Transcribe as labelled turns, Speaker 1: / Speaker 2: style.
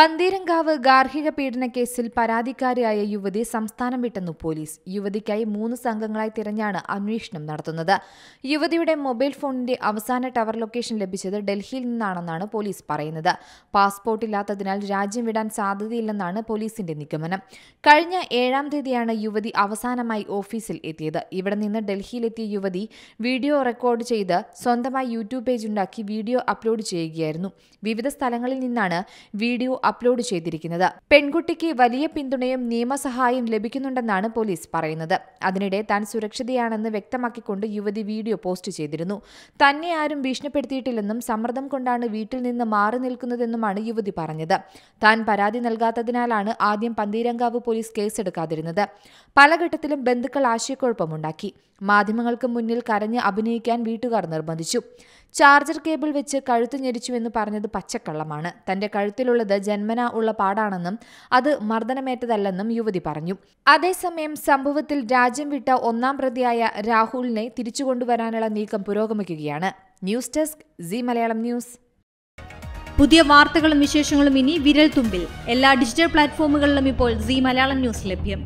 Speaker 1: പന്തീരങ്കാവ് ഗാർഹിക പീഡന കേസിൽ പരാതിക്കാരിയായ യുവതി സംസ്ഥാനം വിട്ടെന്നു പോലീസ് യുവതിക്കായി മൂന്ന് സംഘങ്ങളായി തിരഞ്ഞാണ് അന്വേഷണം നടത്തുന്നത് യുവതിയുടെ മൊബൈൽ ഫോണിന്റെ അവസാന ടവർ ലൊക്കേഷൻ ലഭിച്ചത് ഡൽഹിയിൽ നിന്നാണെന്നാണ് പോലീസ് പറയുന്നത് പാസ്പോർട്ട് ഇല്ലാത്തതിനാൽ രാജ്യം വിടാൻ സാധ്യതയില്ലെന്നാണ് പോലീസിന്റെ നിഗമനം കഴിഞ്ഞ ഏഴാം തീയതിയാണ് യുവതി അവസാനമായി ഓഫീസിൽ എത്തിയത് ഇവിടെ നിന്ന് ഡൽഹിയിലെത്തിയ യുവതി വീഡിയോ റെക്കോർഡ് ചെയ്ത് സ്വന്തമായി യൂട്യൂബ് പേജ് ഉണ്ടാക്കി വീഡിയോ അപ്ലോഡ് ചെയ്യുകയായിരുന്നു വിവിധ സ്ഥലങ്ങളിൽ നിന്നാണ് വീഡിയോ അപ്ലോഡ് ചെയ്തിരിക്കുന്നത് പെൺകുട്ടിക്ക് വലിയ പിന്തുണയും നിയമസഹായം ലഭിക്കുന്നുണ്ടെന്നാണ് പോലീസ് പറയുന്നത് അതിനിടെ താൻ സുരക്ഷിതയാണെന്ന് വ്യക്തമാക്കിക്കൊണ്ട് യുവതി വീഡിയോ പോസ്റ്റ് ചെയ്തിരുന്നു തന്നെ ആരും ഭീഷണിപ്പെടുത്തിയിട്ടില്ലെന്നും സമ്മർദ്ദം കൊണ്ടാണ് വീട്ടിൽ നിന്ന് മാറി നിൽക്കുന്നതെന്നുമാണ് യുവതി പറഞ്ഞത് താൻ പരാതി നൽകാത്തതിനാലാണ് ആദ്യം പന്തീരങ്കാവ് പോലീസ് കേസെടുക്കാതിരുന്നത് പല ഘട്ടത്തിലും ബന്ധുക്കൾ ആശയക്കുഴപ്പമുണ്ടാക്കി മാധ്യമങ്ങൾക്ക് മുന്നിൽ കരഞ്ഞ് അഭിനയിക്കാൻ വീട്ടുകാർ നിർബന്ധിച്ചു ചാർജർ കേബിൾ വെച്ച് കഴുത്ത് ഞെരിച്ചുവെന്ന് പറഞ്ഞത് പച്ചക്കള്ളമാണ് തന്റെ കഴുത്തിലുള്ളത് ജന ജന്മന ഉള്ള പാടാണെന്നും അത് മർദ്ദനമേറ്റതല്ലെന്നും യുവതി പറഞ്ഞു അതേസമയം സംഭവത്തിൽ രാജ്യം വിട്ട ഒന്നാം പ്രതിയായ രാഹുലിനെ തിരിച്ചുകൊണ്ടുവരാനുള്ള നീക്കം പുരോഗമിക്കുകയാണ് news desk Zee Malayalam news പുതിയ വാർത്തകളും വിശേഷങ്ങളും ഇനി വിരൽ തുമ്പിൽ എല്ലാ ഡിജിറ്റൽ പ്ലാറ്റ്ഫോമുകളിലും ഇപ്പോൾ സി മലയാളം ന്യൂസ് ലഭ്യം